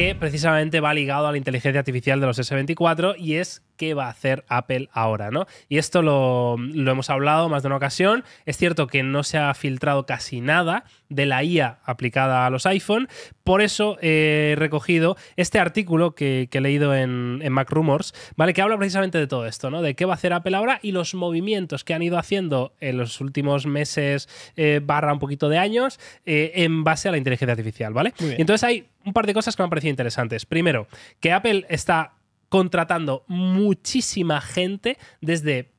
que precisamente va ligado a la inteligencia artificial de los S24 y es qué va a hacer Apple ahora, ¿no? Y esto lo, hemos hablado más de una ocasión. Es cierto que no se ha filtrado casi nada de la IA aplicada a los iPhone, por eso he recogido este artículo que, he leído en, Mac Rumors, ¿vale? Que habla precisamente de todo esto, ¿no? De qué va a hacer Apple ahora y los movimientos que han ido haciendo en los últimos meses, eh, barra un poquito de años, eh, en base a la inteligencia artificial, ¿vale? Entonces hay un par de cosas que me han parecido interesantes. Primero, que Apple está contratando muchísima gente desde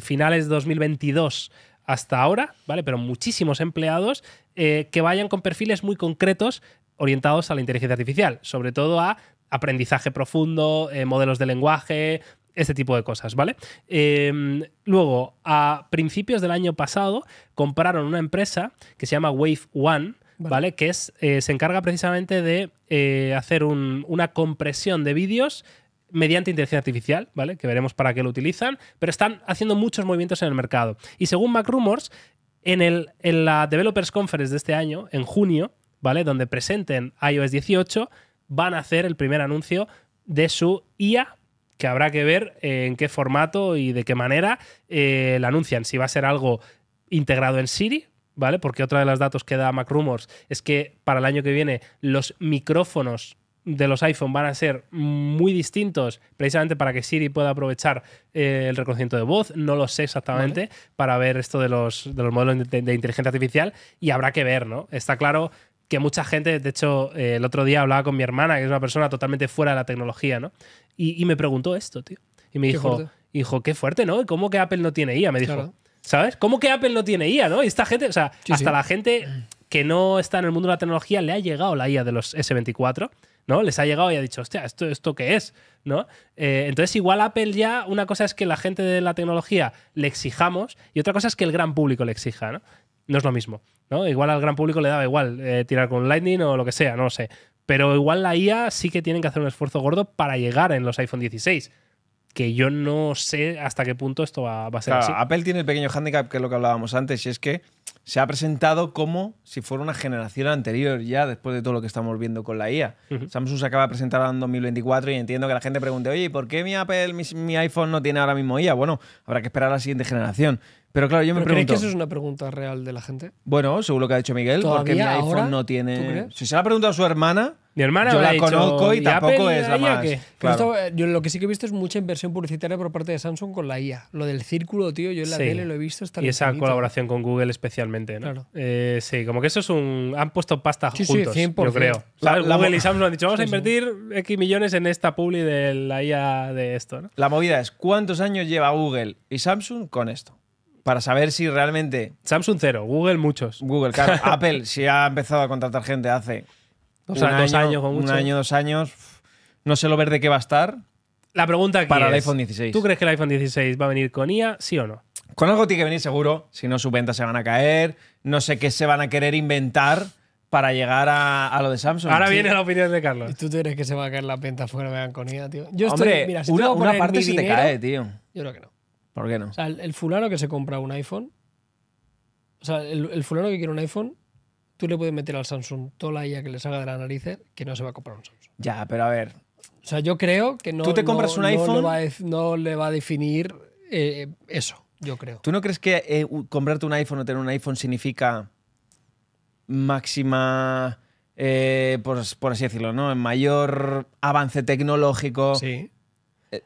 finales de 2022 hasta ahora, ¿vale? Pero muchísimos empleados eh, que vayan con perfiles muy concretos orientados a la inteligencia artificial, sobre todo a aprendizaje profundo, eh, modelos de lenguaje, este tipo de cosas, ¿vale? Em, luego, a principios del año pasado, compraron una empresa que se llama Wave One, Vale. Que eh, se encarga precisamente de eh, hacer una compresión de vídeos mediante inteligencia artificial, ¿vale? Que veremos para qué lo utilizan, pero están haciendo muchos movimientos en el mercado. Y según MacRumors, en, el, en la Developers Conference de este año, en junio, ¿vale? Donde presenten iOS 18, van a hacer el primer anuncio de su IA que habrá que ver eh, en qué formato y de qué manera eh, la anuncian. Si va a ser algo integrado en Siri, ¿vale? Porque otra de las datos que da MacRumors es que para el año que viene los micrófonos de los iPhone van a ser muy distintos, precisamente para que Siri pueda aprovechar eh, el reconocimiento de voz. No lo sé exactamente para ver esto de los, de los modelos de, inteligencia artificial y habrá que ver, ¿no? Está claro que mucha gente, de hecho, eh, el otro día hablaba con mi hermana, que es una persona totalmente fuera de la tecnología, ¿no? Y, me preguntó esto, tío. Y me dijo, hijo, qué fuerte, ¿no? ¿Cómo que Apple no tiene IA? Me dijo, ¿Sabes? ¿Cómo que Apple no tiene IA, no? Y esta gente, o sea, hasta la gente que no está en el mundo de la tecnología le ha llegado la IA de los S24, ¿no? Les ha llegado y ha dicho, hostia, ¿esto, esto qué es? ¿No? Eh, entonces, igual Apple ya, una cosa es que la gente de la tecnología le exijamos y otra cosa es que el gran público le exija, ¿no? No es lo mismo, ¿no? Igual al gran público le daba igual eh, tirar con Lightning o lo que sea, no lo sé. Pero igual la IA sí que tienen que hacer un esfuerzo gordo para llegar en los iPhone 16 que yo no sé hasta qué punto esto va, a ser así. Apple tiene el pequeño handicap que es lo que hablábamos antes, y es que se ha presentado como si fuera una generación anterior ya, después de todo lo que estamos viendo con la IA. Samsung se acaba de presentar en 2024 y entiendo que la gente pregunte, oye, ¿por qué mi Apple, mi, iPhone no tiene ahora mismo IA? Bueno, habrá que esperar a la siguiente generación. Pero claro, yo me pregunto. ¿Crees que eso es una pregunta real de la gente? Bueno, según lo que ha dicho Miguel, porque mi iPhone no tiene. Si se la ha preguntado a su hermana, mi hermana yo la conozco y, tampoco es la, más. yo lo que sí que he visto es mucha inversión publicitaria por parte de Samsung con la IA. Lo del círculo, tío, yo en la tele lo he visto. Hasta y esa colaboración con Google especialmente, ¿no? Claro. Eh, sí, como que eso es un. Han puesto pasta juntos, yo creo. Google y Samsung han dicho, vamos a invertir X millones en esta publi de la IA de esto, La movida es, ¿cuántos años lleva Google y Samsung con esto? para saber si realmente. Samsung cero, Google muchos. Google, Apple, si ha empezado a contratar gente hace o Dos, años, con mucho. Un año, dos años. No sé lo verde que va a estar. La pregunta aquí Para el iPhone 16. ¿Tú crees que el iPhone 16 va a venir con IA, sí o no? Con algo tiene que venir seguro, si no sus ventas se van a caer, no sé qué se van a querer inventar para llegar a, a lo de Samsung. Ahora viene la opinión de Carlos. tú crees que se va a caer la venta fuera de con IA, tío? Yo Hombre, estoy, una, una parte sí te cae, tío. Yo creo que no. ¿Por qué no? O sea, el, fulano que se compra un iPhone, o sea, el fulano que quiere un iPhone tú le puedes meter al Samsung toda la IA que le salga de la nariz, que no se va a comprar un Samsung. Ya, pero a ver. O sea, yo creo que no. ¿Tú te compras un iPhone? No le va a, definir eh, eso, yo creo. ¿Tú no crees que eh, comprarte un iPhone o tener un iPhone significa máxima. Eh, pues, por, así decirlo, ¿no? Mayor avance tecnológico. Sí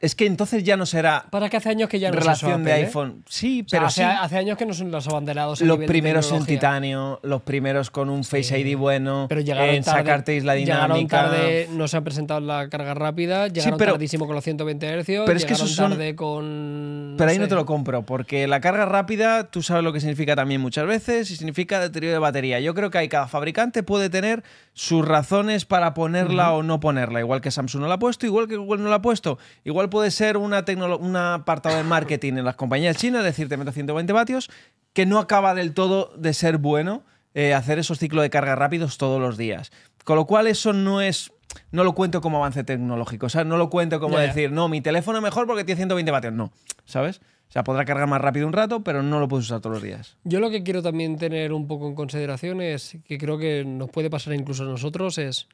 es que entonces ya no será. Para qué hace años que ya no Relación de iPhone. Sí, pero. hace, años que no son los abanderados. los primeros en titanio, los primeros con un Face ID bueno. Pero llegaron en tarde, sacarte la dinámica. no se han presentado la carga rápida. Llegaron sí, con los 120 Hz. Pero es que eso son. Tarde con, pero ahí no te lo compro, porque la carga rápida, tú sabes lo que significa también muchas veces y significa deterioro de batería. Yo creo que hay cada fabricante puede tener sus razones para ponerla o no ponerla. Igual que Samsung no la ha puesto, igual que Google no la ha puesto. Igual Igual puede ser una apartado de marketing en las compañías chinas, decirte, meto 120 vatios, que no acaba del todo de ser bueno eh, hacer esos ciclos de carga rápidos todos los días. Con lo cual eso no es no lo cuento como avance tecnológico. O sea, no lo cuento como decir, no, mi teléfono es mejor porque tiene 120 vatios. No, ¿sabes? O sea, podrá cargar más rápido un rato, pero no lo puedes usar todos los días. Yo lo que quiero también tener un poco en consideración es que creo que nos puede pasar incluso a nosotros es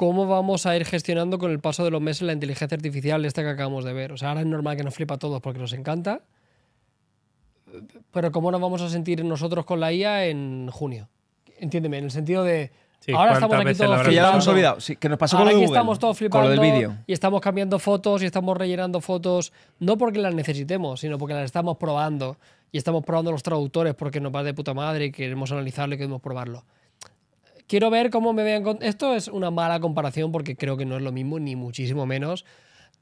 cómo vamos a ir gestionando con el paso de los meses la inteligencia artificial esta que acabamos de ver. O sea, ahora es normal que nos flipa a todos porque nos encanta, pero cómo nos vamos a sentir nosotros con la IA en junio. Entiéndeme, en el sentido de... ahora estamos aquí Que ya olvidado, nos pasó con estamos todos flipando Y estamos cambiando fotos y estamos rellenando fotos, no porque las necesitemos, sino porque las estamos probando. Y estamos probando los traductores porque nos va de puta madre y queremos analizarlo y queremos probarlo. Quiero ver cómo me vean con... Esto es una mala comparación porque creo que no es lo mismo, ni muchísimo menos.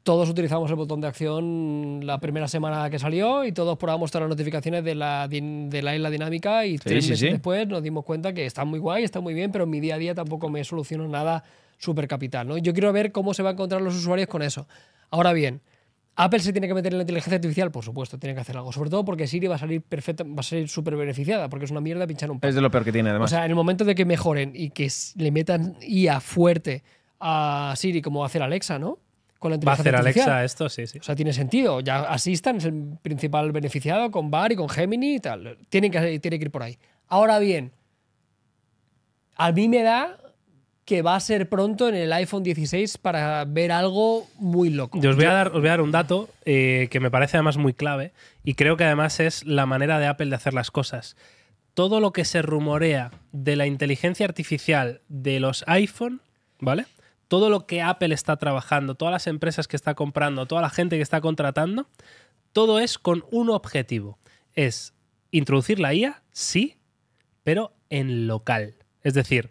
Todos utilizamos el botón de acción la primera semana que salió y todos probamos todas las notificaciones de la, de la isla dinámica y tres meses después nos dimos cuenta que está muy guay, está muy bien, pero en mi día a día tampoco me soluciona nada súper capital. ¿no? Yo quiero ver cómo se van a encontrar los usuarios con eso. Ahora bien, Apple se tiene que meter en la inteligencia artificial, por supuesto, tiene que hacer algo. Sobre todo porque Siri va a salir perfecta, va a salir súper beneficiada, porque es una mierda pinchar un. poco. Es de lo peor que tiene, además. O sea, en el momento de que mejoren y que le metan IA fuerte a Siri, como va a hacer Alexa, ¿no? Con la inteligencia va a hacer Alexa esto, sí, sí. O sea, tiene sentido. Ya Assistant es el principal beneficiado con Bar y con Gemini y tal. Tiene que, tiene que ir por ahí. Ahora bien, a mí me da que va a ser pronto en el iPhone 16 para ver algo muy loco. os voy a dar, un dato eh, que me parece además muy clave y creo que además es la manera de Apple de hacer las cosas. Todo lo que se rumorea de la inteligencia artificial de los iPhone, ¿vale? Todo lo que Apple está trabajando, todas las empresas que está comprando, toda la gente que está contratando, todo es con un objetivo. Es introducir la IA, sí, pero en local. Es decir,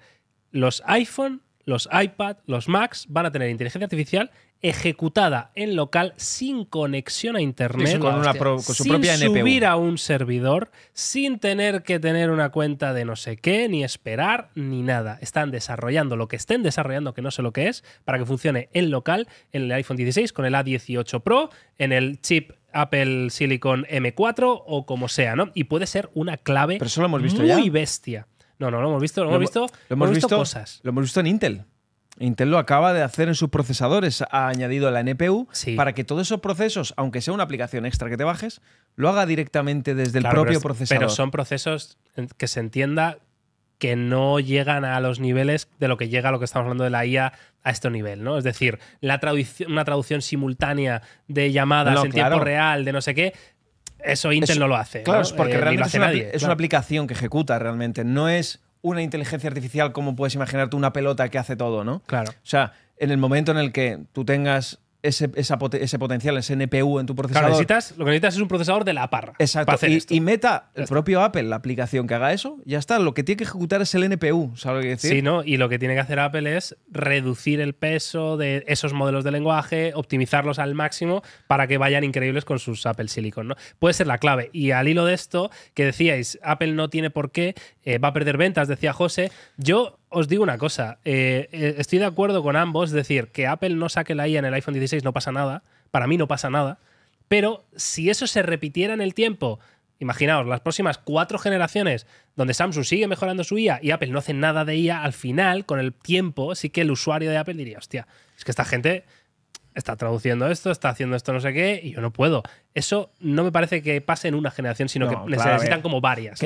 los iPhone, los iPad, los Macs van a tener inteligencia artificial ejecutada en local sin conexión a internet, con, su sin propia NPU. subir a un servidor, sin tener que tener una cuenta de no sé qué, ni esperar, ni nada. Están desarrollando lo que estén desarrollando, que no sé lo que es, para que funcione en local en el iPhone 16 con el A18 Pro, en el chip Apple Silicon M4 o como sea, ¿no? Y puede ser una clave muy bestia. No, no, lo hemos visto, lo, hemos visto, lo hemos visto, cosas. Lo hemos visto en Intel. Intel lo acaba de hacer en sus procesadores, ha añadido la NPU para que todos esos procesos, aunque sea una aplicación extra que te bajes, lo haga directamente desde el propio procesador. Pero son procesos que se entienda que no llegan a los niveles de lo que llega a lo que estamos hablando de la IA a este nivel, ¿no? Es decir, una traducción simultánea de llamadas en tiempo real, de no sé qué, eso Intel no lo hace. Claro, porque eh, realmente es, una aplicación que ejecuta realmente, no es una inteligencia artificial como puedes imaginarte una pelota que hace todo, ¿no? Claro. O sea, en el momento en el que tú tengas ese, potencial, ese NPU en tu procesador. lo que necesitas es un procesador de la parra. Exacto. y, meta el propio Apple, la aplicación que haga eso, ya está. Lo que tiene que ejecutar es el NPU, ¿sabes lo que decir? Sí, ¿no? Y lo que tiene que hacer Apple es reducir el peso de esos modelos de lenguaje, optimizarlos al máximo para que vayan increíbles con sus Apple Silicon, ¿no? Puede ser la clave. Y al hilo de esto, que decíais, Apple no tiene por qué, eh, va a perder ventas, decía José. Yo os digo una cosa, eh, eh, estoy de acuerdo con ambos, es decir, que Apple no saque la IA en el iPhone 16 no pasa nada, para mí no pasa nada, pero si eso se repitiera en el tiempo, imaginaos, las próximas cuatro generaciones donde Samsung sigue mejorando su IA y Apple no hace nada de IA, al final, con el tiempo, sí que el usuario de Apple diría, hostia, es que esta gente está traduciendo esto, está haciendo esto no sé qué, y yo no puedo. Eso no me parece que pase en una generación, sino que necesitan eh, como varias.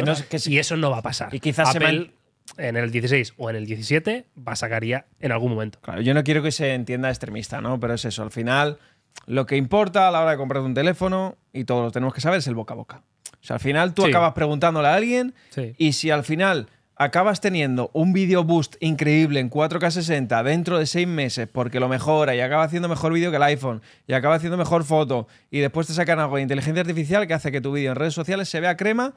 y eso no va a pasar. Y quizás Apple, en el 16 o en el 17 va sacaría en algún momento. Claro, yo no quiero que se entienda extremista, ¿no? Pero es eso, al final lo que importa a la hora de comprar un teléfono y todo lo tenemos que saber es el boca a boca. O sea, al final tú acabas preguntándole a alguien y si al final acabas teniendo un video boost increíble en 4K60 dentro de seis meses porque lo mejora y acaba haciendo mejor vídeo que el iPhone y acaba haciendo mejor foto y después te sacan algo de inteligencia artificial que hace que tu vídeo en redes sociales se vea crema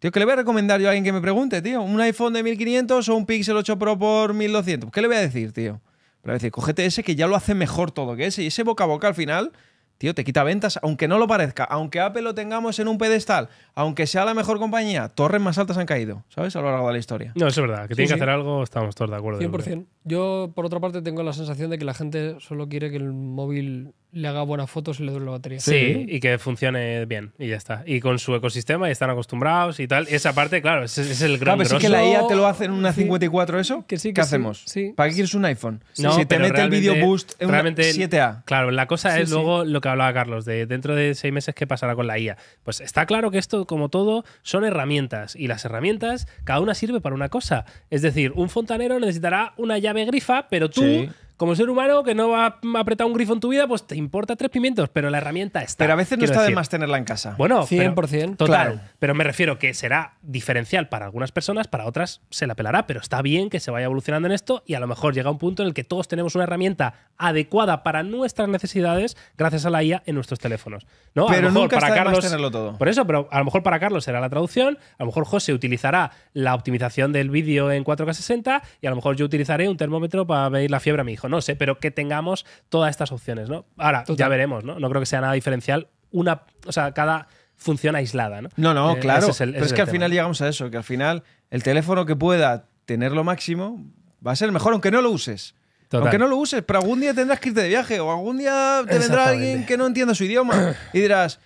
Tío, ¿qué le voy a recomendar yo a alguien que me pregunte, tío? ¿Un iPhone de 1500 o un Pixel 8 Pro por 1200? ¿Qué le voy a decir, tío? voy a decir, cógete ese que ya lo hace mejor todo que ese. Y ese boca a boca al final, tío, te quita ventas, aunque no lo parezca. Aunque Apple lo tengamos en un pedestal, aunque sea la mejor compañía, torres más altas han caído, ¿sabes? A lo largo de la historia. No, eso es verdad. Que tiene que hacer algo, estamos todos de acuerdo. 100%. Yo, por otra parte, tengo la sensación de que la gente solo quiere que el móvil le haga buenas fotos y le dure la batería. Sí, y que funcione bien y ya está. Y con su ecosistema y están acostumbrados y tal. Esa parte, claro, es, el gran claro, ah, pero que la IA te lo hace en una 54 eso. Que sí, que ¿Qué hacemos? Sí. ¿Para qué quieres un iPhone? si te mete el video boost en realmente, una 7A. Claro, la cosa es luego lo que hablaba Carlos, de dentro de seis meses qué pasará con la IA. Pues está claro que esto, como todo, son herramientas y las herramientas, cada una sirve para una cosa. Es decir, un fontanero necesitará una llave grifa, pero tú como ser humano que no va a apretar un grifo en tu vida, pues te importa tres pimientos, pero la herramienta está. Pero a veces no está de más tenerla en casa. Bueno, 100%. total. Claro. Pero me refiero que será diferencial para algunas personas, para otras se la pelará, pero está bien que se vaya evolucionando en esto y a lo mejor llega un punto en el que todos tenemos una herramienta adecuada para nuestras necesidades gracias a la IA en nuestros teléfonos. ¿no? Pero a lo mejor para Carlos, de más tenerlo todo. Por eso, pero a lo mejor para Carlos será la traducción, a lo mejor José utilizará la optimización del vídeo en 4K60 y a lo mejor yo utilizaré un termómetro para medir la fiebre a mi hijo no sé, pero que tengamos todas estas opciones, ¿no? Ahora, ya veremos, ¿no? No creo que sea nada diferencial. Una, o sea, cada función aislada, ¿no? No, eh, claro. pero es, que al final llegamos a eso, que al final el teléfono que pueda tener lo máximo va a ser mejor, aunque no lo uses. Aunque no lo uses, pero algún día tendrás que irte de viaje o algún día te vendrá alguien que no entienda su idioma y dirás,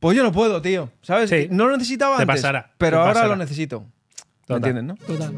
pues yo no puedo, tío. ¿Sabes? No lo necesitaba antes, pero ahora lo necesito. ¿Me entiendes, no? Total.